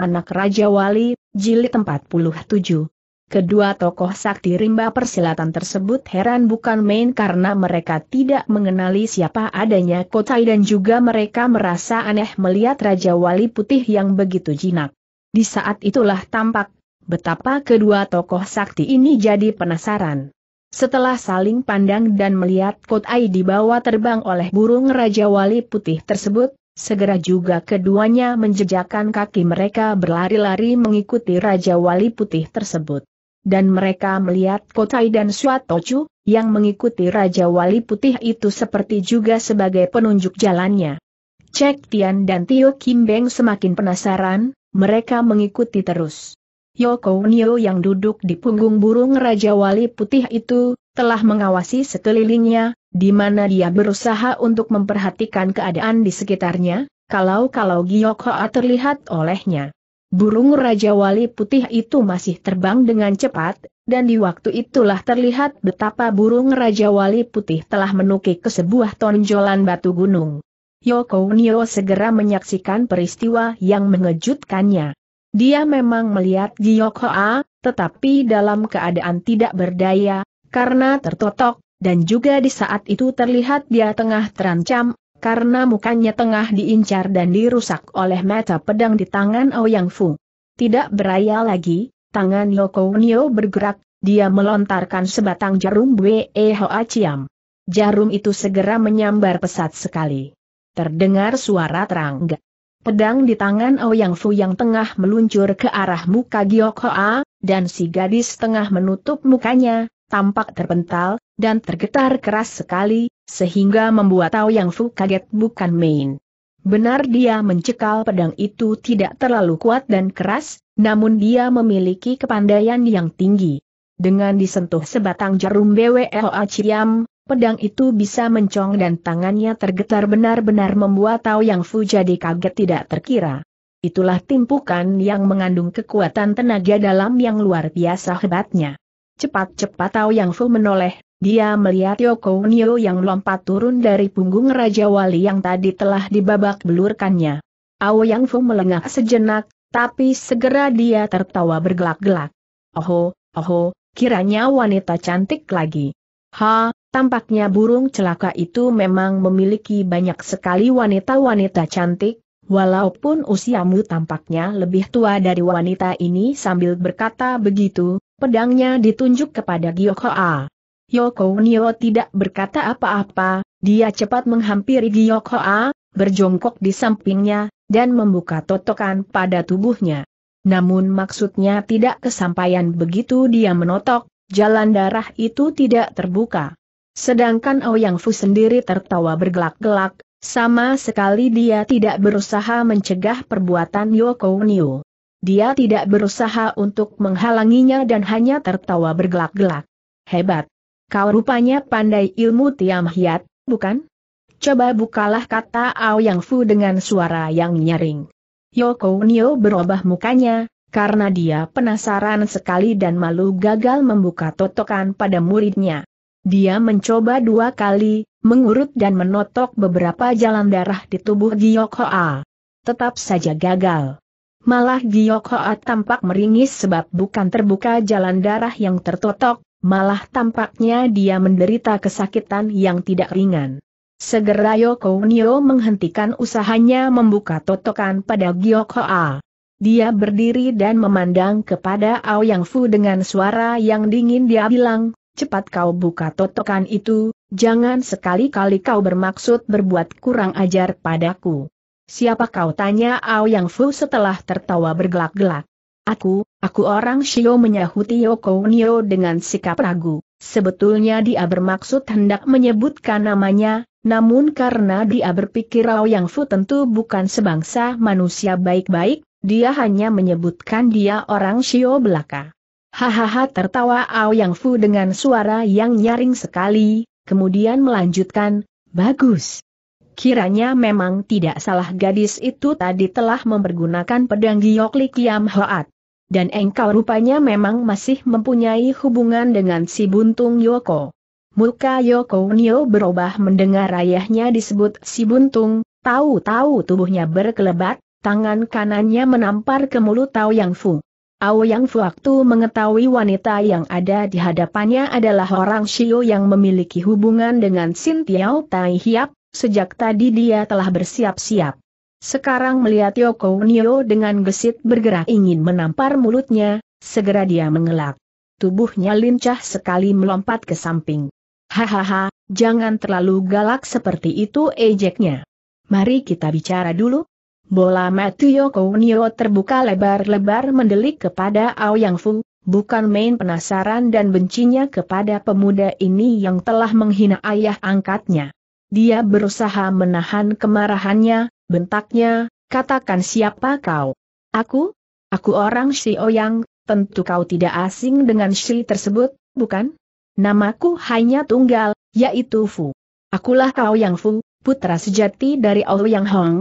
Anak Raja Wali, Jilid 47. Kedua tokoh sakti rimba persilatan tersebut heran bukan main karena mereka tidak mengenali siapa adanya Kotai dan juga mereka merasa aneh melihat Raja Wali Putih yang begitu jinak. Di saat itulah tampak betapa kedua tokoh sakti ini jadi penasaran. Setelah saling pandang dan melihat Kotai dibawa terbang oleh burung Raja Wali Putih tersebut, Segera juga keduanya menjejakkan kaki mereka berlari-lari mengikuti Raja Wali Putih tersebut. Dan mereka melihat Kotai dan Suatochu, yang mengikuti Raja Wali Putih itu seperti juga sebagai penunjuk jalannya. Cek Tian dan Tio Kim Beng semakin penasaran, mereka mengikuti terus. Yoko Nio yang duduk di punggung burung Raja Wali Putih itu, telah mengawasi sekelilingnya, di mana dia berusaha untuk memperhatikan keadaan di sekitarnya, kalau-kalau Giyok Hoa terlihat olehnya. Burung Raja Wali Putih itu masih terbang dengan cepat, dan di waktu itulah terlihat betapa burung Raja Wali Putih telah menukik ke sebuah tonjolan batu gunung. Yoko Nio segera menyaksikan peristiwa yang mengejutkannya. Dia memang melihat Giyok Hoa, tetapi dalam keadaan tidak berdaya, karena tertotok, dan juga di saat itu terlihat dia tengah terancam, karena mukanya tengah diincar dan dirusak oleh mata pedang di tangan Ouyang Fu. Tidak beraya lagi, tangan Yoko Nio bergerak, dia melontarkan sebatang jarum Wei Hoa Chiam. Jarum itu segera menyambar pesat sekali. Terdengar suara terangga. Pedang di tangan Ouyang Fu yang tengah meluncur ke arah muka Gyok Hoa, dan si gadis tengah menutup mukanya, tampak terpental, dan tergetar keras sekali, sehingga membuat Tao Yang Fu kaget bukan main. Benar dia mencekal pedang itu tidak terlalu kuat dan keras, namun dia memiliki kepandaian yang tinggi. Dengan disentuh sebatang jarum BWLA Ciam, pedang itu bisa mencong dan tangannya tergetar benar-benar membuat Tao Yang Fu jadi kaget tidak terkira. Itulah timpukan yang mengandung kekuatan tenaga dalam yang luar biasa hebatnya. Cepat-cepat Tao Yang Fu menoleh, dia melihat Yoko Nio yang lompat turun dari punggung Raja Wali yang tadi telah dibabak belurkannya. Ao Yang Fu melengah sejenak, tapi segera dia tertawa bergelak-gelak. Oho, oho, kiranya wanita cantik lagi. Ha, tampaknya burung celaka itu memang memiliki banyak sekali wanita-wanita cantik, walaupun usiamu tampaknya lebih tua dari wanita ini sambil berkata begitu, pedangnya ditunjuk kepada Gyokoa. Yoko Nio tidak berkata apa-apa, dia cepat menghampiri Gyokoa, berjongkok di sampingnya, dan membuka totokan pada tubuhnya. Namun maksudnya tidak kesampaian begitu dia menotok, jalan darah itu tidak terbuka. Sedangkan Ouyang oh Fu sendiri tertawa bergelak-gelak, sama sekali dia tidak berusaha mencegah perbuatan Yoko Nio. Dia tidak berusaha untuk menghalanginya dan hanya tertawa bergelak-gelak. Hebat. Kau rupanya pandai ilmu tiam hiat, bukan? Coba bukalah kata Ao Yang Fu dengan suara yang nyaring. Yoko Nio berubah mukanya, karena dia penasaran sekali dan malu gagal membuka totokan pada muridnya. Dia mencoba dua kali, mengurut dan menotok beberapa jalan darah di tubuh Yoko A, Tetap saja gagal. Malah Giok Hoa tampak meringis sebab bukan terbuka jalan darah yang tertotok, malah tampaknya dia menderita kesakitan yang tidak ringan. Segera Yoko Nio menghentikan usahanya membuka totokan pada Giok Hoa. Dia berdiri dan memandang kepada Ao Yang Fu dengan suara yang dingin dia bilang, cepat kau buka totokan itu, jangan sekali-kali kau bermaksud berbuat kurang ajar padaku. Siapa kau tanya Ao Yang Fu setelah tertawa bergelak-gelak. Aku, aku orang Shio menyahuti Yoko Nio dengan sikap ragu. Sebetulnya dia bermaksud hendak menyebutkan namanya, namun karena dia berpikir Ao Yang Fu tentu bukan sebangsa manusia baik-baik, dia hanya menyebutkan dia orang Shio belaka. Hahaha tertawa Ao Yang Fu dengan suara yang nyaring sekali, kemudian melanjutkan, Bagus, Kiranya memang tidak salah gadis itu tadi telah mempergunakan pedang giok Kiam Hoat. Dan engkau rupanya memang masih mempunyai hubungan dengan si buntung Yoko. Muka Yoko Nio berubah mendengar ayahnya disebut si buntung, tahu-tahu tubuhnya berkelebat, tangan kanannya menampar ke mulut Tao Yang Fu. Ao Yang Fu waktu mengetahui wanita yang ada di hadapannya adalah orang Shio yang memiliki hubungan dengan Sintiao Tai Hiap, sejak tadi dia telah bersiap-siap. Sekarang melihat Yoko Nio dengan gesit bergerak ingin menampar mulutnya, segera dia mengelak. Tubuhnya lincah sekali melompat ke samping. Hahaha, jangan terlalu galak seperti itu ejeknya. Mari kita bicara dulu. Bola mati Yoko Nio terbuka lebar-lebar mendelik kepada Ao Yang Fu, bukan main penasaran dan bencinya kepada pemuda ini yang telah menghina ayah angkatnya. Dia berusaha menahan kemarahannya, bentaknya, katakan siapa kau? Aku? Aku orang Oyang, tentu kau tidak asing dengan Si tersebut, bukan? Namaku hanya tunggal, yaitu Fu. Akulah kau yang Fu, putra sejati dari Yang Hong.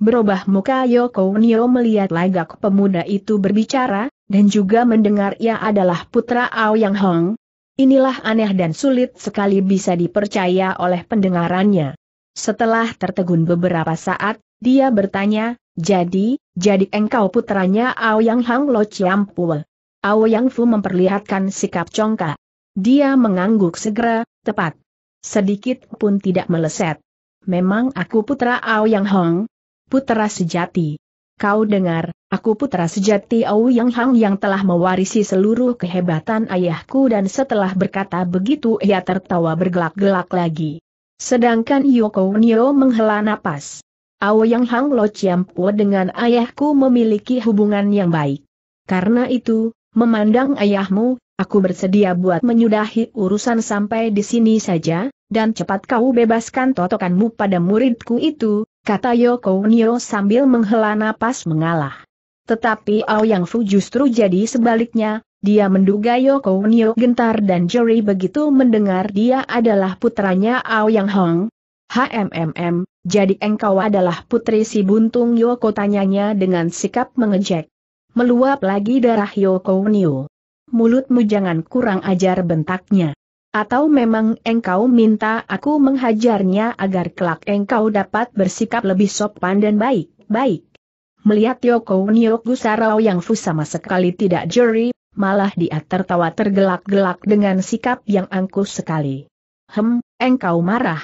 Berubah muka Yoko Nio melihat lagak pemuda itu berbicara, dan juga mendengar ia adalah putra Yang Hong, Inilah aneh dan sulit sekali bisa dipercaya oleh pendengarannya. Setelah tertegun beberapa saat, dia bertanya, jadi, jadi engkau putranya Ao Yang Hang Lo Ao Yang Fu memperlihatkan sikap congkak. Dia mengangguk segera, tepat. Sedikit pun tidak meleset. Memang aku putra Ao Yang Hong, putra sejati. Kau dengar, aku putra sejati yang Hang yang telah mewarisi seluruh kehebatan ayahku dan setelah berkata begitu ia tertawa bergelak-gelak lagi. Sedangkan Yoko Nio menghela napas. yang Hang Lo Chiampu dengan ayahku memiliki hubungan yang baik. Karena itu, memandang ayahmu, aku bersedia buat menyudahi urusan sampai di sini saja, dan cepat kau bebaskan totokanmu pada muridku itu, kata Yoko Nio sambil menghela napas mengalah. Tetapi Yang Fu justru jadi sebaliknya, dia menduga Yoko Nio gentar dan Jerry begitu mendengar dia adalah putranya Yang Hong. HMMM, jadi engkau adalah putri si buntung Yoko tanyanya dengan sikap mengejek. Meluap lagi darah Yoko Nio. Mulutmu jangan kurang ajar bentaknya. Atau memang engkau minta aku menghajarnya agar kelak engkau dapat bersikap lebih sopan dan baik, baik. Melihat Yoko Niok Gusarao yang Fu sama sekali tidak jeri, malah dia tertawa tergelak-gelak dengan sikap yang angkuh sekali. Hem, engkau marah.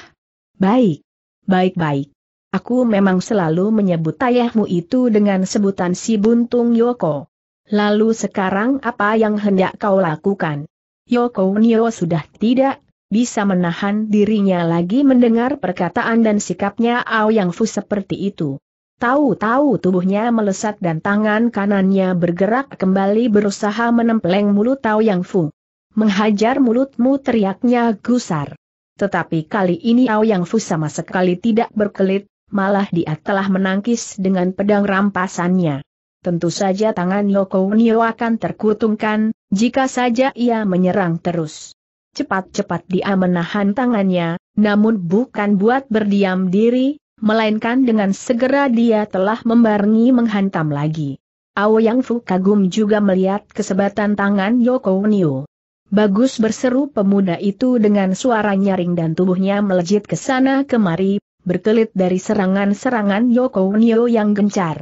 Baik. Baik-baik. Aku memang selalu menyebut ayahmu itu dengan sebutan si buntung Yoko. Lalu sekarang apa yang hendak kau lakukan? Yoko Nio sudah tidak bisa menahan dirinya lagi mendengar perkataan dan sikapnya Ao Yang Fu seperti itu. Tahu-tahu tubuhnya melesat dan tangan kanannya bergerak kembali berusaha menempeleng mulut Yang Fu. Menghajar mulutmu teriaknya gusar. Tetapi kali ini Ao Yang Fu sama sekali tidak berkelit, malah dia telah menangkis dengan pedang rampasannya tentu saja tangan Yoko Nio akan terkutungkan, jika saja ia menyerang terus. Cepat-cepat dia menahan tangannya, namun bukan buat berdiam diri, melainkan dengan segera dia telah membarengi menghantam lagi. Yang Fu kagum juga melihat kesebatan tangan Yoko Nio. Bagus berseru pemuda itu dengan suara nyaring dan tubuhnya melejit ke sana kemari, berkelit dari serangan-serangan Yoko Nio yang gencar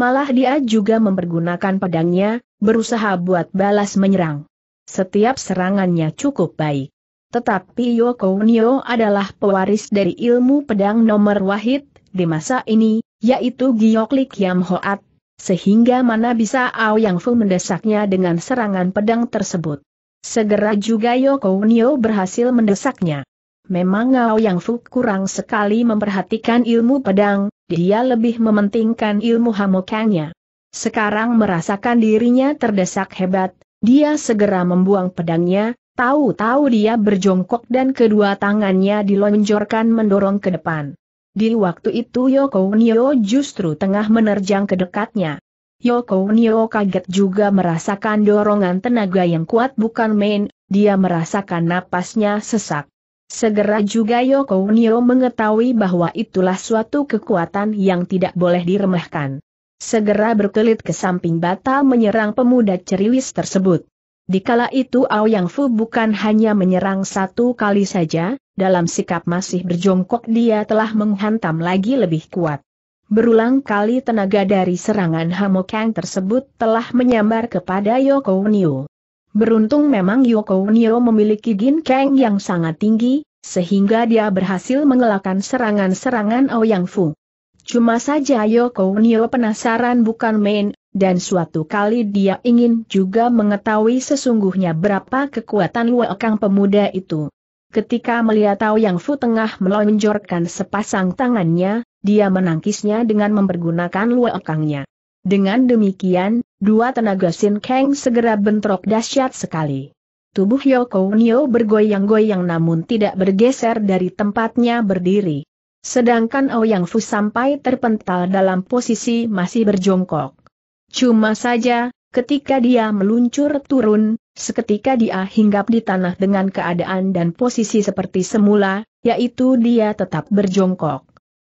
malah dia juga mempergunakan pedangnya, berusaha buat balas menyerang. Setiap serangannya cukup baik. Tetapi Yoko Nio adalah pewaris dari ilmu pedang nomor wahid di masa ini, yaitu Giokli Kiam Hoat, sehingga mana bisa Ao Yang Fu mendesaknya dengan serangan pedang tersebut. Segera juga Yoko Nio berhasil mendesaknya. Memang Ngao Yang Fu kurang sekali memperhatikan ilmu pedang, dia lebih mementingkan ilmu hamokannya. Sekarang merasakan dirinya terdesak hebat, dia segera membuang pedangnya, tahu-tahu dia berjongkok dan kedua tangannya dilonjorkan mendorong ke depan. Di waktu itu Yoko Nio justru tengah menerjang ke dekatnya. Yoko Nio kaget juga merasakan dorongan tenaga yang kuat bukan main, dia merasakan napasnya sesak. Segera juga Yoko Unio mengetahui bahwa itulah suatu kekuatan yang tidak boleh diremehkan. Segera berkelit ke samping bata menyerang pemuda ceriwis tersebut. Dikala itu Yang Fu bukan hanya menyerang satu kali saja, dalam sikap masih berjongkok dia telah menghantam lagi lebih kuat. Berulang kali tenaga dari serangan Hamokang tersebut telah menyambar kepada Yoko Unio. Beruntung memang Yoko Nio memiliki ginkeng yang sangat tinggi, sehingga dia berhasil mengelakkan serangan-serangan Ouyang oh Fu. Cuma saja Yoko Nio penasaran bukan main, dan suatu kali dia ingin juga mengetahui sesungguhnya berapa kekuatan Luokang pemuda itu. Ketika melihat Ouyang oh Fu tengah melonjorkan sepasang tangannya, dia menangkisnya dengan mempergunakan luekangnya. Dengan demikian, dua tenaga Sin Kang segera bentrok dahsyat sekali. Tubuh Yoko Nio bergoyang-goyang namun tidak bergeser dari tempatnya berdiri. Sedangkan Ouyang oh Fu sampai terpental dalam posisi masih berjongkok. Cuma saja, ketika dia meluncur turun, seketika dia hinggap di tanah dengan keadaan dan posisi seperti semula, yaitu dia tetap berjongkok.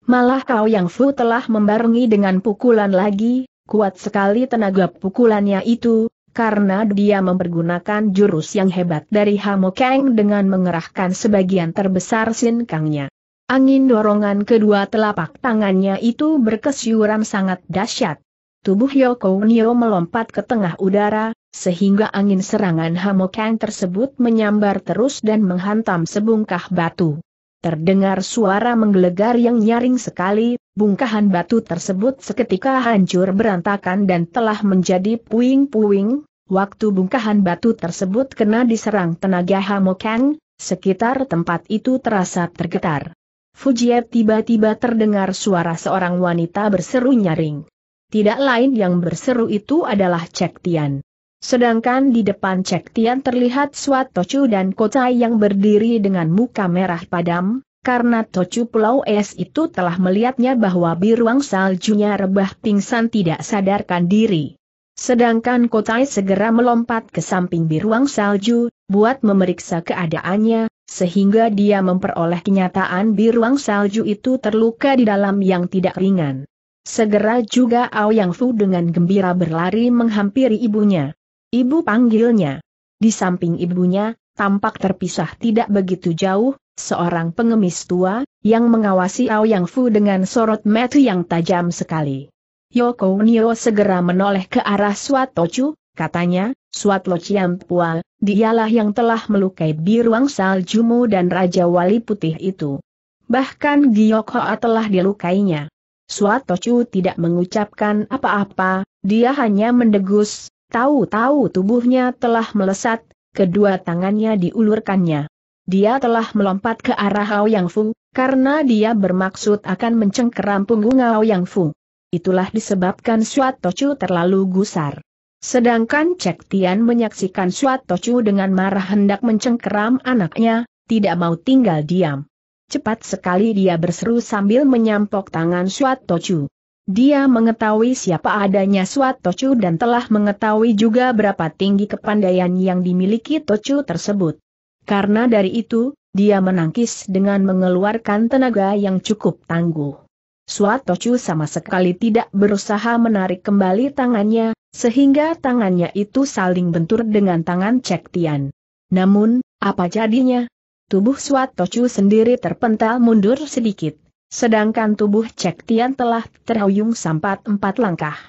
Malah Ouyang Yang Fu telah membarengi dengan pukulan lagi, Kuat sekali tenaga pukulannya itu, karena dia mempergunakan jurus yang hebat dari Hamokeng dengan mengerahkan sebagian terbesar sinkangnya. Angin dorongan kedua telapak tangannya itu berkesyuran sangat dahsyat. Tubuh Yoko Nio melompat ke tengah udara, sehingga angin serangan Hamokang tersebut menyambar terus dan menghantam sebungkah batu. Terdengar suara menggelegar yang nyaring sekali, Bungkahan batu tersebut seketika hancur berantakan dan telah menjadi puing-puing, waktu bungkahan batu tersebut kena diserang tenaga Hamokang, sekitar tempat itu terasa tergetar. Fujie tiba-tiba terdengar suara seorang wanita berseru nyaring. Tidak lain yang berseru itu adalah Cek Tian. Sedangkan di depan Cek Tian terlihat Swat Tocu dan Kocai yang berdiri dengan muka merah padam, karena Tocu Pulau Es itu telah melihatnya bahwa biruang saljunya rebah pingsan tidak sadarkan diri. Sedangkan Kotai segera melompat ke samping biruang salju, buat memeriksa keadaannya, sehingga dia memperoleh kenyataan biruang salju itu terluka di dalam yang tidak ringan. Segera juga Yang Fu dengan gembira berlari menghampiri ibunya. Ibu panggilnya. Di samping ibunya, tampak terpisah tidak begitu jauh, seorang pengemis tua, yang mengawasi Ao Yang Fu dengan sorot mata yang tajam sekali. Yoko Nio segera menoleh ke arah Suat Tochu, katanya, Suat Lo Pua, dialah yang telah melukai biruang saljumu dan Raja Wali Putih itu. Bahkan Giyok Hoa telah dilukainya. Suat Tochu tidak mengucapkan apa-apa, dia hanya mendegus, tahu-tahu tubuhnya telah melesat, kedua tangannya diulurkannya. Dia telah melompat ke arah Hao Yang Fu, karena dia bermaksud akan mencengkeram punggung Hao Yang Fu. Itulah disebabkan Suat Tocu terlalu gusar. Sedangkan Cek Tian menyaksikan Suat Tocu dengan marah hendak mencengkeram anaknya, tidak mau tinggal diam. Cepat sekali dia berseru sambil menyampok tangan Suat Tocu. Dia mengetahui siapa adanya Suat Tocu dan telah mengetahui juga berapa tinggi kepandaian yang dimiliki Tocu tersebut. Karena dari itu, dia menangkis dengan mengeluarkan tenaga yang cukup tangguh. Suatochu sama sekali tidak berusaha menarik kembali tangannya, sehingga tangannya itu saling bentur dengan tangan Cek Tian. Namun, apa jadinya? Tubuh Suatochu sendiri terpental mundur sedikit, sedangkan tubuh Cek Tian telah terhuyung sampai empat langkah.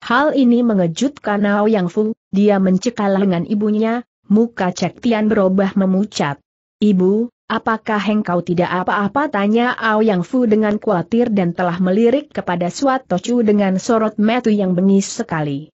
Hal ini mengejutkan Ao Yang Fu, dia mencekal lengan ibunya, Muka Cek Tian berubah memucat. Ibu, apakah engkau tidak apa-apa tanya Ao Yang Fu dengan khawatir dan telah melirik kepada Suat Chu dengan sorot metu yang bengis sekali.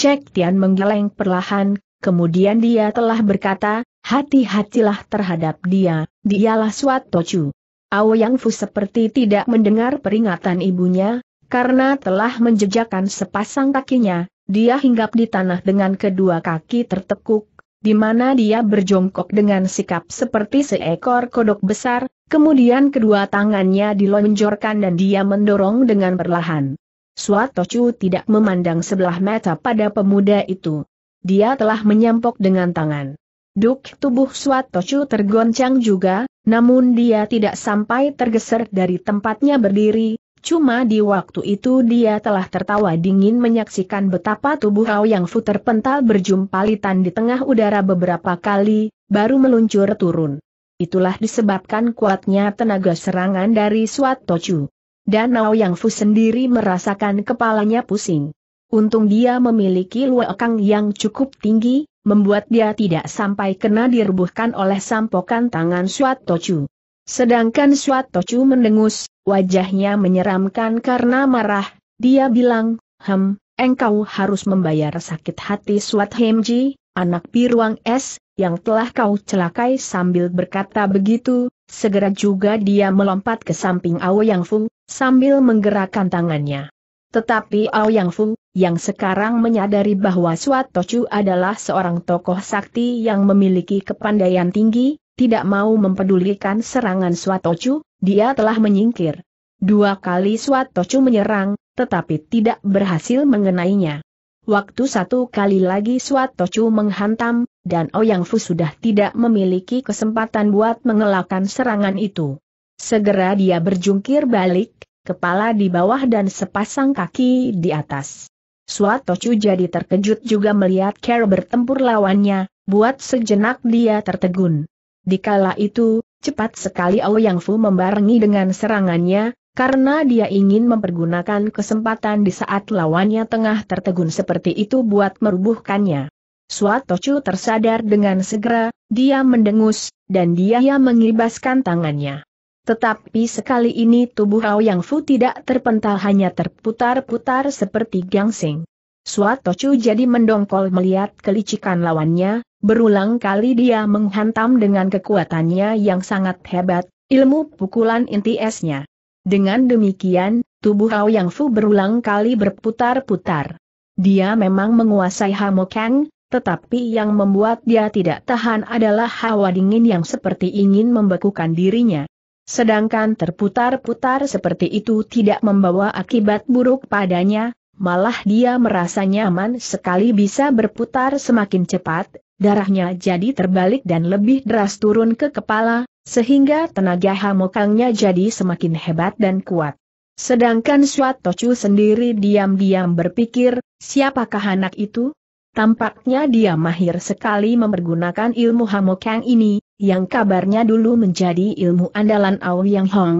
Cek Tian menggeleng perlahan, kemudian dia telah berkata, hati-hatilah terhadap dia, dialah Suat Chu. Ao Yang Fu seperti tidak mendengar peringatan ibunya, karena telah menjejakkan sepasang kakinya, dia hinggap di tanah dengan kedua kaki tertekuk, di mana dia berjongkok dengan sikap seperti seekor kodok besar, kemudian kedua tangannya dilonjorkan dan dia mendorong dengan perlahan. Suatocu tidak memandang sebelah mata pada pemuda itu. Dia telah menyampok dengan tangan. Duk tubuh Suatocu tergoncang juga, namun dia tidak sampai tergeser dari tempatnya berdiri, Cuma di waktu itu dia telah tertawa dingin menyaksikan betapa tubuh Ao yang Fu terpental berjumpalitan di tengah udara beberapa kali, baru meluncur turun. Itulah disebabkan kuatnya tenaga serangan dari Suat Tochu. Dan Ao Yang Fu sendiri merasakan kepalanya pusing. Untung dia memiliki luakang yang cukup tinggi, membuat dia tidak sampai kena dirubuhkan oleh sampokan tangan Suat Tochu. Sedangkan Suat Tochu mendengus, Wajahnya menyeramkan karena marah, dia bilang, Hem, engkau harus membayar sakit hati Swat Hemji, anak piruang es, yang telah kau celakai sambil berkata begitu, segera juga dia melompat ke samping Yang Fu, sambil menggerakkan tangannya. Tetapi Yang Fu, yang sekarang menyadari bahwa Swat Tochu adalah seorang tokoh sakti yang memiliki kepandaian tinggi, tidak mau mempedulikan serangan Swatocu, dia telah menyingkir. Dua kali Swatocu menyerang, tetapi tidak berhasil mengenainya. Waktu satu kali lagi Swatocu menghantam, dan Oyang Fu sudah tidak memiliki kesempatan buat mengelakkan serangan itu. Segera dia berjungkir balik, kepala di bawah dan sepasang kaki di atas. Swatocu jadi terkejut juga melihat Carol bertempur lawannya, buat sejenak dia tertegun. Dikala itu, cepat sekali Ouyang Fu membarengi dengan serangannya, karena dia ingin mempergunakan kesempatan di saat lawannya tengah tertegun seperti itu buat merubuhkannya. Suatochu tersadar dengan segera, dia mendengus, dan dia mengibaskan tangannya. Tetapi sekali ini tubuh Yang Fu tidak terpental hanya terputar-putar seperti gangsing. Suatochu jadi mendongkol melihat kelicikan lawannya, Berulang kali dia menghantam dengan kekuatannya yang sangat hebat, ilmu pukulan inti esnya. Dengan demikian, tubuh Hao Yang Fu berulang kali berputar-putar. Dia memang menguasai Hamokang, tetapi yang membuat dia tidak tahan adalah hawa dingin yang seperti ingin membekukan dirinya. Sedangkan terputar-putar seperti itu tidak membawa akibat buruk padanya, malah dia merasa nyaman sekali bisa berputar semakin cepat, darahnya jadi terbalik dan lebih deras turun ke kepala, sehingga tenaga Hamokangnya jadi semakin hebat dan kuat. Sedangkan Suat Tochu sendiri diam-diam berpikir, siapakah anak itu? Tampaknya dia mahir sekali mempergunakan ilmu Hamokang ini, yang kabarnya dulu menjadi ilmu andalan Yang Hong.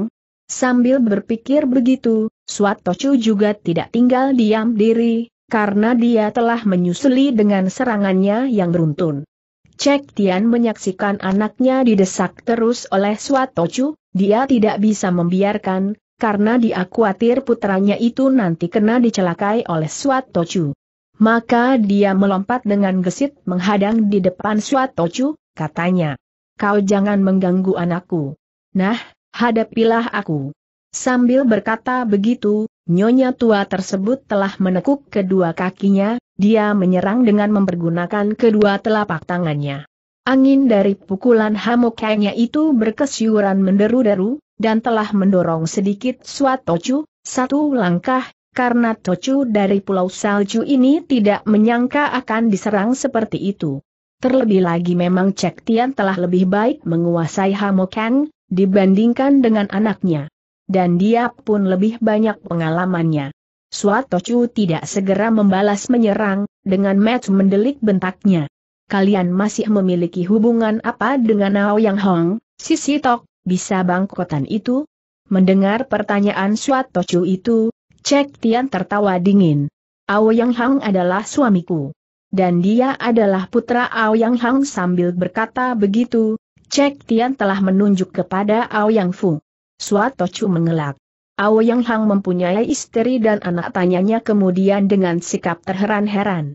Sambil berpikir begitu, Suat Tochu juga tidak tinggal diam diri, karena dia telah menyusuli dengan serangannya yang beruntun. Cek Tian menyaksikan anaknya didesak terus oleh Swatocu, dia tidak bisa membiarkan, karena dia khawatir putranya itu nanti kena dicelakai oleh Swatocu. Maka dia melompat dengan gesit menghadang di depan Swatocu, katanya. Kau jangan mengganggu anakku. Nah, hadapilah aku. Sambil berkata begitu, Nyonya tua tersebut telah menekuk kedua kakinya, dia menyerang dengan mempergunakan kedua telapak tangannya. Angin dari pukulan hamokanya itu berkesiuran menderu-deru, dan telah mendorong sedikit suat tocu, satu langkah, karena tocu dari pulau salju ini tidak menyangka akan diserang seperti itu. Terlebih lagi memang Cek Tian telah lebih baik menguasai Hamokan dibandingkan dengan anaknya dan dia pun lebih banyak pengalamannya. Suato tidak segera membalas menyerang, dengan match mendelik bentaknya. Kalian masih memiliki hubungan apa dengan Yang Hong, Sisi Tok, bisa bangkotan itu? Mendengar pertanyaan Suat itu, Cek Tian tertawa dingin. Yang Hang adalah suamiku. Dan dia adalah putra Ao Yang Hang sambil berkata begitu, Cek Tian telah menunjuk kepada Ao Yang Fu. Suatochu mengelak. Ao Yang Hang mempunyai istri dan anak tanyanya kemudian dengan sikap terheran-heran.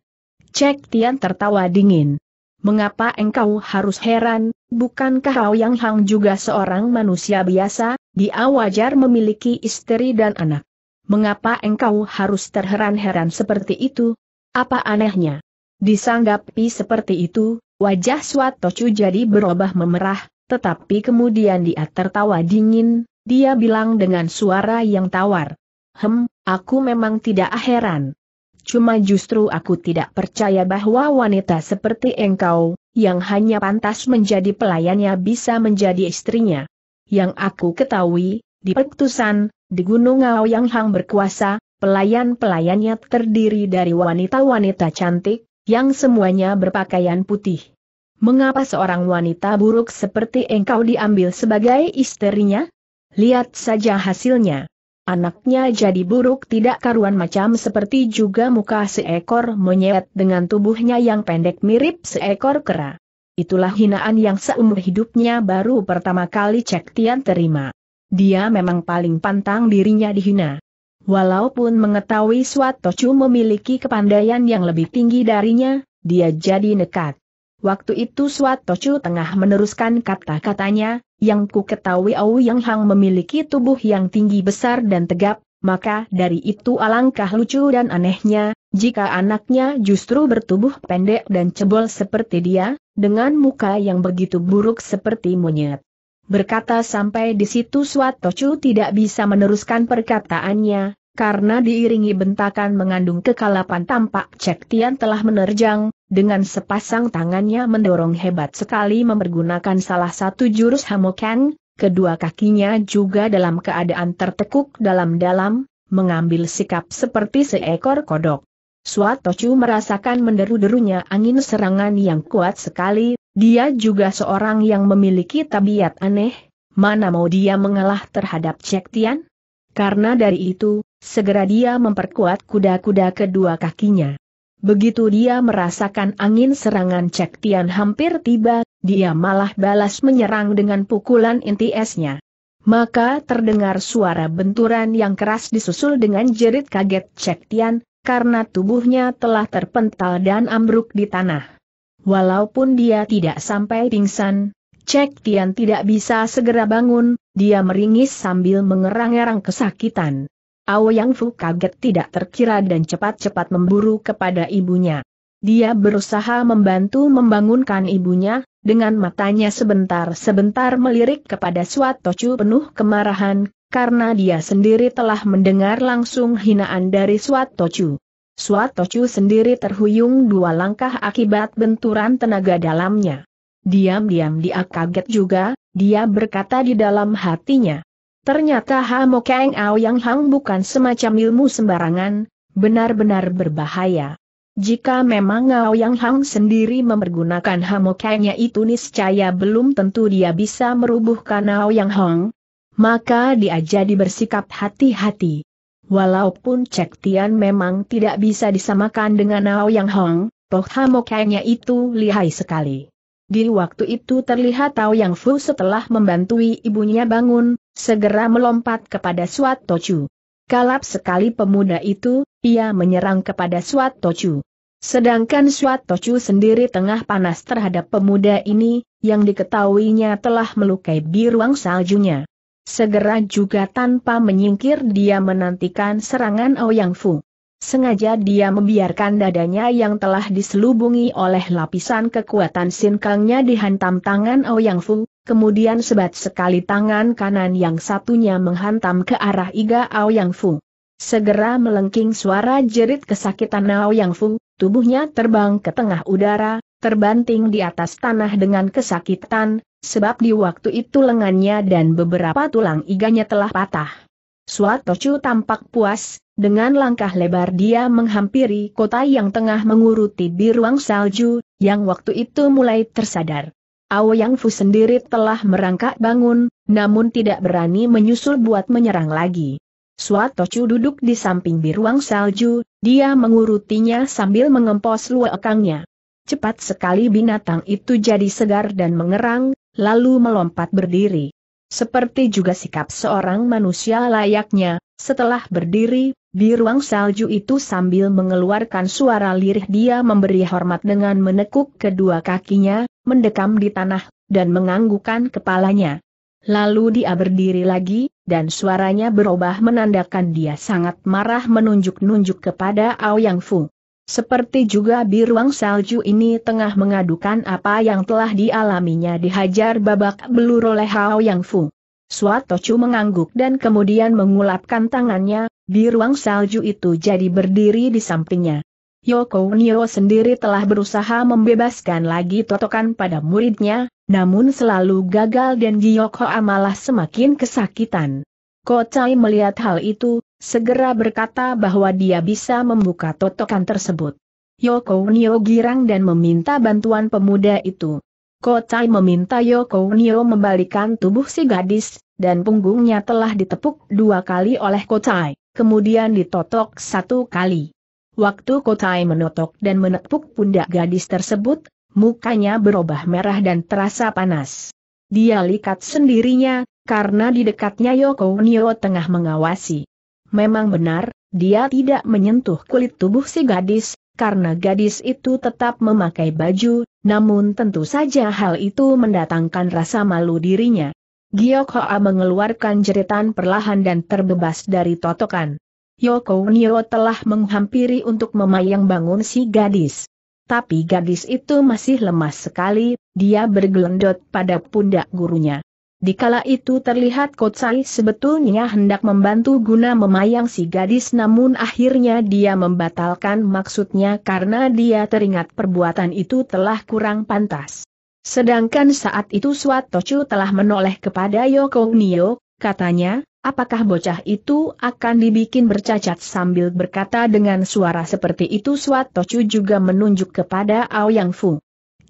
Cek Tian tertawa dingin. Mengapa engkau harus heran, bukankah Ao Yang Hang juga seorang manusia biasa, dia wajar memiliki istri dan anak. Mengapa engkau harus terheran-heran seperti itu? Apa anehnya? Disanggapi seperti itu, wajah Suatochu jadi berubah memerah, tetapi kemudian dia tertawa dingin, dia bilang dengan suara yang tawar. Hem, aku memang tidak heran. Cuma justru aku tidak percaya bahwa wanita seperti engkau, yang hanya pantas menjadi pelayannya bisa menjadi istrinya. Yang aku ketahui, di Pektusan, di Gunung yang hang berkuasa, pelayan-pelayannya terdiri dari wanita-wanita cantik, yang semuanya berpakaian putih. Mengapa seorang wanita buruk seperti engkau diambil sebagai istrinya? Lihat saja hasilnya. Anaknya jadi buruk tidak karuan macam seperti juga muka seekor monyet dengan tubuhnya yang pendek mirip seekor kera. Itulah hinaan yang seumur hidupnya baru pertama kali Cek Tian terima. Dia memang paling pantang dirinya dihina. Walaupun mengetahui Swatocu memiliki kepandaian yang lebih tinggi darinya, dia jadi nekat. Waktu itu Swatocu tengah meneruskan kata-katanya, yang ku ketahui Au Yang Hang memiliki tubuh yang tinggi besar dan tegap, maka dari itu alangkah lucu dan anehnya, jika anaknya justru bertubuh pendek dan cebol seperti dia, dengan muka yang begitu buruk seperti monyet. Berkata sampai di situ Swatocu tidak bisa meneruskan perkataannya, karena diiringi bentakan mengandung kekalapan tampak Cek Tian telah menerjang, dengan sepasang tangannya mendorong hebat sekali mempergunakan salah satu jurus hamokan, kedua kakinya juga dalam keadaan tertekuk dalam-dalam, mengambil sikap seperti seekor kodok. Suatochu merasakan menderu-derunya angin serangan yang kuat sekali, dia juga seorang yang memiliki tabiat aneh, mana mau dia mengalah terhadap Cek Tian? Karena dari itu, segera dia memperkuat kuda-kuda kedua kakinya. Begitu dia merasakan angin serangan Cek Tian hampir tiba, dia malah balas menyerang dengan pukulan inti esnya. Maka terdengar suara benturan yang keras disusul dengan jerit kaget Cek Tian, karena tubuhnya telah terpental dan ambruk di tanah. Walaupun dia tidak sampai pingsan, Cek Tian tidak bisa segera bangun, dia meringis sambil mengerang-erang kesakitan. Yang Fu kaget tidak terkira dan cepat-cepat memburu kepada ibunya. Dia berusaha membantu membangunkan ibunya, dengan matanya sebentar-sebentar melirik kepada Swatocu penuh kemarahan, karena dia sendiri telah mendengar langsung hinaan dari Suat Swatocu sendiri terhuyung dua langkah akibat benturan tenaga dalamnya. Diam-diam dia kaget juga, dia berkata di dalam hatinya. Ternyata Hamo Kang Yang Hang bukan semacam ilmu sembarangan, benar-benar berbahaya. Jika memang Ao Yang Hang sendiri mempergunakan Hamo Kangnya itu niscaya belum tentu dia bisa merubuhkan Ao Yang Hang, maka dia jadi bersikap hati-hati. Walaupun Cek Tian memang tidak bisa disamakan dengan Ao Yang Hang, toh Hamo Kangnya itu lihai sekali. Di waktu itu terlihat Tao Yang Fu setelah membantui ibunya bangun, segera melompat kepada Suat Tochu. Kalap sekali pemuda itu, ia menyerang kepada Suat Tochu. Sedangkan Suat Tochu sendiri tengah panas terhadap pemuda ini, yang diketahuinya telah melukai biruang saljunya. Segera juga tanpa menyingkir dia menantikan serangan Ouyang Fu. Sengaja dia membiarkan dadanya yang telah diselubungi oleh lapisan kekuatan sinkangnya dihantam tangan Ouyang Fu, kemudian sebat sekali tangan kanan yang satunya menghantam ke arah Iga Ao Yang Fung. Segera melengking suara jerit kesakitan Ao Yang Fung, tubuhnya terbang ke tengah udara, terbanting di atas tanah dengan kesakitan, sebab di waktu itu lengannya dan beberapa tulang iganya telah patah. Suat Chu tampak puas, dengan langkah lebar dia menghampiri kota yang tengah menguruti biruang salju, yang waktu itu mulai tersadar. Yang Fu sendiri telah merangkak bangun, namun tidak berani menyusul buat menyerang lagi. Suatochu duduk di samping di ruang salju, dia mengurutinya sambil mengempos luekangnya. Cepat sekali binatang itu jadi segar dan mengerang, lalu melompat berdiri. Seperti juga sikap seorang manusia layaknya, setelah berdiri, di ruang salju itu sambil mengeluarkan suara lirih dia memberi hormat dengan menekuk kedua kakinya, mendekam di tanah, dan menganggukkan kepalanya. Lalu dia berdiri lagi, dan suaranya berubah menandakan dia sangat marah menunjuk-nunjuk kepada Aoyang Fu. Seperti juga di ruang salju ini tengah mengadukan apa yang telah dialaminya dihajar babak belur oleh Aoyang Fu. Suatochu mengangguk dan kemudian mengulapkan tangannya, di ruang salju itu jadi berdiri di sampingnya. Yoko Nio sendiri telah berusaha membebaskan lagi totokan pada muridnya, namun selalu gagal dan Giyoko amalah semakin kesakitan. Kocai melihat hal itu, segera berkata bahwa dia bisa membuka totokan tersebut. Yoko Nio girang dan meminta bantuan pemuda itu. Kotai meminta Yoko Nio membalikan tubuh si gadis, dan punggungnya telah ditepuk dua kali oleh Kotai, kemudian ditotok satu kali. Waktu Kotai menotok dan menepuk pundak gadis tersebut, mukanya berubah merah dan terasa panas. Dia likat sendirinya, karena di dekatnya Yoko Nio tengah mengawasi. Memang benar, dia tidak menyentuh kulit tubuh si gadis, karena gadis itu tetap memakai baju, namun tentu saja hal itu mendatangkan rasa malu dirinya. Giok Hoa mengeluarkan jeritan perlahan dan terbebas dari totokan. Yoko Niro telah menghampiri untuk memayang bangun si gadis. Tapi gadis itu masih lemas sekali, dia bergelendot pada pundak gurunya. Dikala itu terlihat Kotsai sebetulnya hendak membantu guna memayang si gadis namun akhirnya dia membatalkan maksudnya karena dia teringat perbuatan itu telah kurang pantas. Sedangkan saat itu Swatochu telah menoleh kepada Yoko Nio, katanya, apakah bocah itu akan dibikin bercacat sambil berkata dengan suara seperti itu Swatochu juga menunjuk kepada Ao Yang Fu.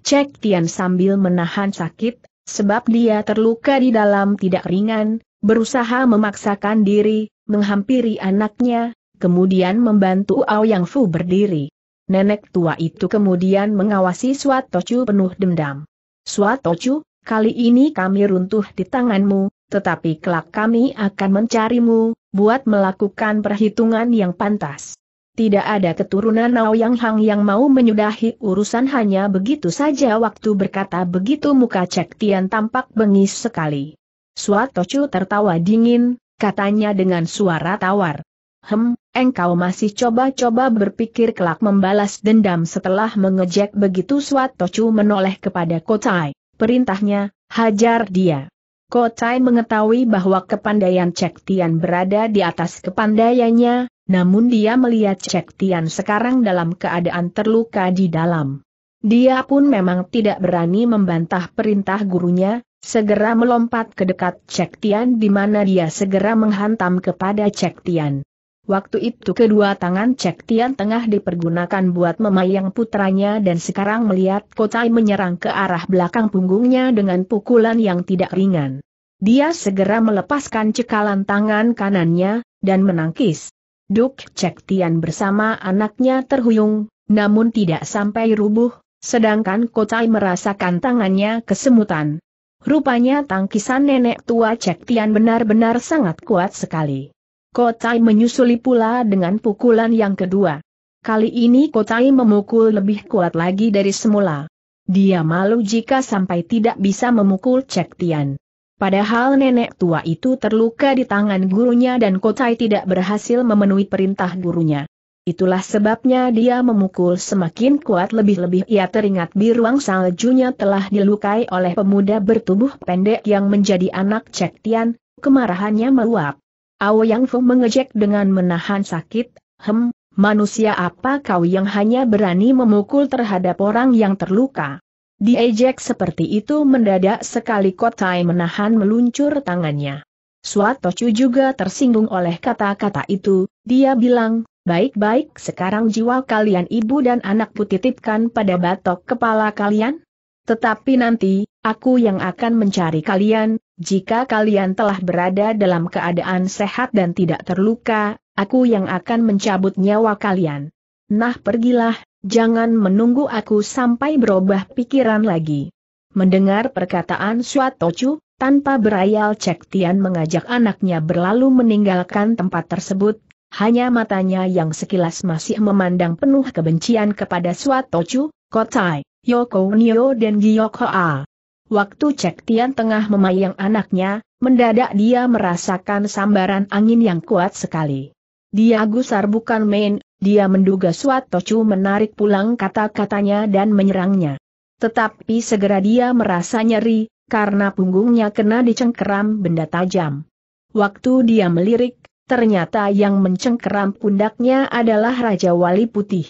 Cek Tian sambil menahan sakit, Sebab dia terluka di dalam tidak ringan, berusaha memaksakan diri, menghampiri anaknya, kemudian membantu Yang Fu berdiri. Nenek tua itu kemudian mengawasi Suat Tocu penuh dendam. Suat Tocu, kali ini kami runtuh di tanganmu, tetapi kelak kami akan mencarimu, buat melakukan perhitungan yang pantas. Tidak ada keturunan yang Hang yang mau menyudahi urusan hanya begitu saja waktu berkata begitu muka Cek Tian tampak bengis sekali. Suatocu tertawa dingin, katanya dengan suara tawar. Hem, engkau masih coba-coba berpikir kelak membalas dendam setelah mengejek begitu Suatocu menoleh kepada Kotai. Perintahnya, hajar dia. Kotai mengetahui bahwa kepandaian Cek Tian berada di atas kepandaiannya, namun dia melihat Cek Tian sekarang dalam keadaan terluka di dalam. Dia pun memang tidak berani membantah perintah gurunya, segera melompat ke dekat Cek Tian di mana dia segera menghantam kepada Cek Tian. Waktu itu kedua tangan Cek Tian tengah dipergunakan buat memayang putranya dan sekarang melihat Kotai menyerang ke arah belakang punggungnya dengan pukulan yang tidak ringan. Dia segera melepaskan cekalan tangan kanannya, dan menangkis. Duk Cek Tian bersama anaknya terhuyung, namun tidak sampai rubuh, sedangkan Kotai merasakan tangannya kesemutan. Rupanya tangkisan nenek tua Cek Tian benar-benar sangat kuat sekali. Kotai menyusuli pula dengan pukulan yang kedua. Kali ini Kotai memukul lebih kuat lagi dari semula. Dia malu jika sampai tidak bisa memukul Cek Tian. Padahal nenek tua itu terluka di tangan gurunya dan Kotai tidak berhasil memenuhi perintah gurunya. Itulah sebabnya dia memukul semakin kuat lebih-lebih ia teringat di biruang saljunya telah dilukai oleh pemuda bertubuh pendek yang menjadi anak Cek Tian, kemarahannya meluap. Ao Yang Fu mengejek dengan menahan sakit, hem, manusia apa kau yang hanya berani memukul terhadap orang yang terluka? Diejek seperti itu mendadak sekali Kotai menahan meluncur tangannya. Suatochu juga tersinggung oleh kata-kata itu, dia bilang, baik-baik sekarang jiwa kalian ibu dan anakku titipkan pada batok kepala kalian? Tetapi nanti, aku yang akan mencari kalian, jika kalian telah berada dalam keadaan sehat dan tidak terluka, aku yang akan mencabut nyawa kalian. Nah pergilah, Jangan menunggu aku sampai berubah pikiran lagi. Mendengar perkataan Suatocu, tanpa berayal Cek Tian mengajak anaknya berlalu meninggalkan tempat tersebut, hanya matanya yang sekilas masih memandang penuh kebencian kepada Suatocu, Kotai, Yoko Nio dan A. Waktu Cek Tian tengah memayang anaknya, mendadak dia merasakan sambaran angin yang kuat sekali. Dia gusar bukan main, dia menduga Suat Tocu menarik pulang kata-katanya dan menyerangnya. Tetapi segera dia merasa nyeri, karena punggungnya kena dicengkeram benda tajam. Waktu dia melirik, ternyata yang mencengkeram pundaknya adalah Raja Wali Putih.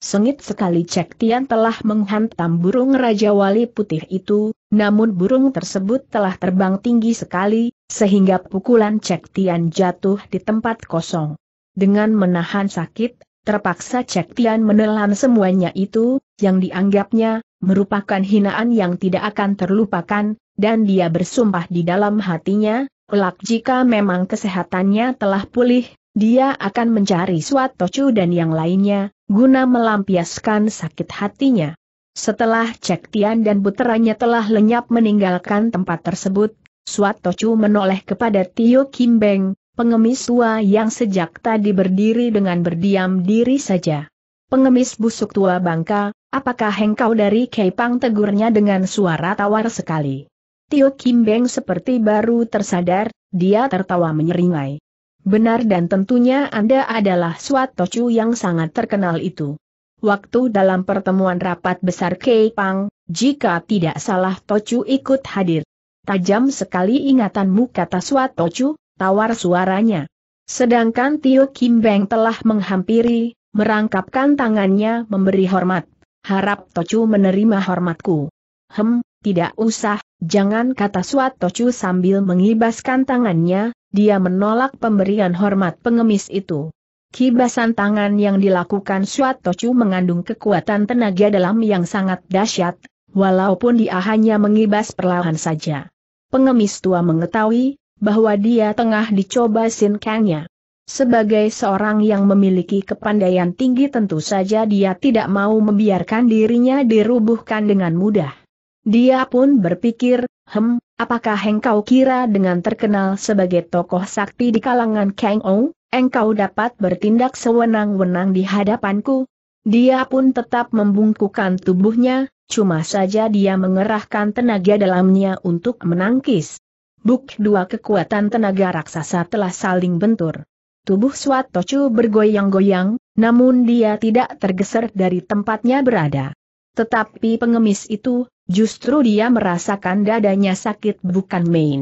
Sengit sekali Cek Tian telah menghantam burung Raja Wali Putih itu, namun burung tersebut telah terbang tinggi sekali, sehingga pukulan Cek Tian jatuh di tempat kosong. Dengan menahan sakit, terpaksa Cek Tian menelan semuanya itu, yang dianggapnya, merupakan hinaan yang tidak akan terlupakan, dan dia bersumpah di dalam hatinya, kelak jika memang kesehatannya telah pulih, dia akan mencari Suat Tocu dan yang lainnya, guna melampiaskan sakit hatinya. Setelah Cek Tian dan puteranya telah lenyap meninggalkan tempat tersebut, Suat Tocu menoleh kepada Tio Kim Beng, pengemis tua yang sejak tadi berdiri dengan berdiam diri saja. Pengemis busuk tua bangka, apakah hengkau dari Kepang tegurnya dengan suara tawar sekali. Tio Kim Beng seperti baru tersadar, dia tertawa menyeringai. Benar dan tentunya Anda adalah Swatocu yang sangat terkenal itu. Waktu dalam pertemuan rapat besar Kepang, jika tidak salah Tocu ikut hadir. Tajam sekali ingatanmu kata Swatocu, tawar suaranya. Sedangkan Tio Kim Beng telah menghampiri, merangkapkan tangannya memberi hormat. Harap Tochu menerima hormatku. Hem, tidak usah, jangan kata Suat Tochu sambil mengibaskan tangannya, dia menolak pemberian hormat pengemis itu. Kibasan tangan yang dilakukan Suat Tochu mengandung kekuatan tenaga dalam yang sangat dahsyat, walaupun dia hanya mengibas perlahan saja. Pengemis tua mengetahui, bahwa dia tengah dicoba Sin Kangnya. Sebagai seorang yang memiliki kepandaian tinggi tentu saja dia tidak mau membiarkan dirinya dirubuhkan dengan mudah. Dia pun berpikir, hem, apakah engkau kira dengan terkenal sebagai tokoh sakti di kalangan Kang Ou, engkau dapat bertindak sewenang-wenang di hadapanku? Dia pun tetap membungkukkan tubuhnya, cuma saja dia mengerahkan tenaga dalamnya untuk menangkis. Buk dua kekuatan tenaga raksasa telah saling bentur. Tubuh Swatocu bergoyang-goyang, namun dia tidak tergeser dari tempatnya berada. Tetapi pengemis itu, justru dia merasakan dadanya sakit bukan main.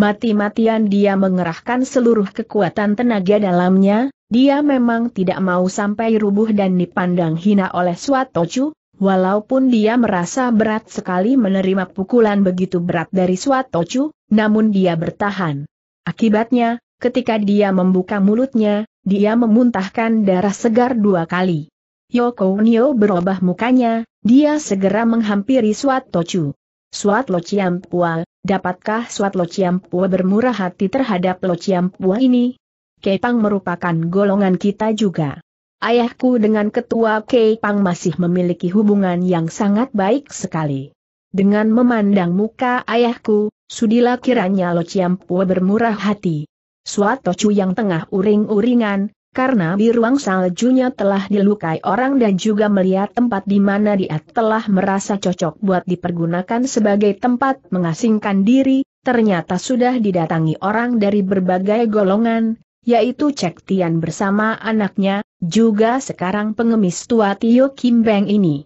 Mati-matian dia mengerahkan seluruh kekuatan tenaga dalamnya, dia memang tidak mau sampai rubuh dan dipandang hina oleh Swatocu, Walaupun dia merasa berat sekali menerima pukulan begitu berat dari Swatocu, namun dia bertahan. Akibatnya, ketika dia membuka mulutnya, dia memuntahkan darah segar dua kali. Yoko Nio berubah mukanya, dia segera menghampiri Swatocu. Swat Lo Chiampua, dapatkah Swat Lo Chiampua bermurah hati terhadap Lo Chiampua ini? Kepang merupakan golongan kita juga. Ayahku dengan ketua Kei Pang masih memiliki hubungan yang sangat baik sekali. Dengan memandang muka ayahku, sudilah kiranya Lo Pua bermurah hati. Suatu cu yang tengah uring-uringan, karena di ruang saljunya telah dilukai orang dan juga melihat tempat di mana dia telah merasa cocok buat dipergunakan sebagai tempat mengasingkan diri, ternyata sudah didatangi orang dari berbagai golongan, yaitu Cek Tian bersama anaknya, juga sekarang pengemis tua Tio Kim Beng ini.